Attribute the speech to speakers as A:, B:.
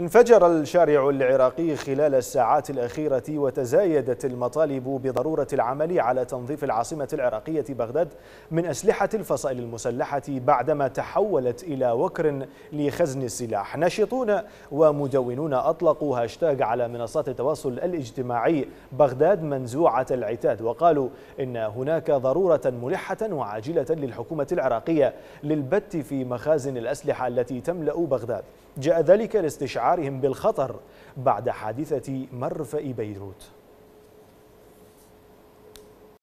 A: انفجر الشارع العراقي خلال الساعات الأخيرة وتزايدت المطالب بضرورة العمل على تنظيف العاصمة العراقية بغداد من أسلحة الفصائل المسلحة بعدما تحولت إلى وكر لخزن السلاح ناشطون ومدونون أطلقوا هاشتاج على منصات التواصل الاجتماعي بغداد منزوعة العتاد وقالوا إن هناك ضرورة ملحة وعاجلة للحكومة العراقية للبت في مخازن الأسلحة التي تملأ بغداد جاء ذلك لاستشعار شعارهم بالخطر بعد حادثة مرفأ بيروت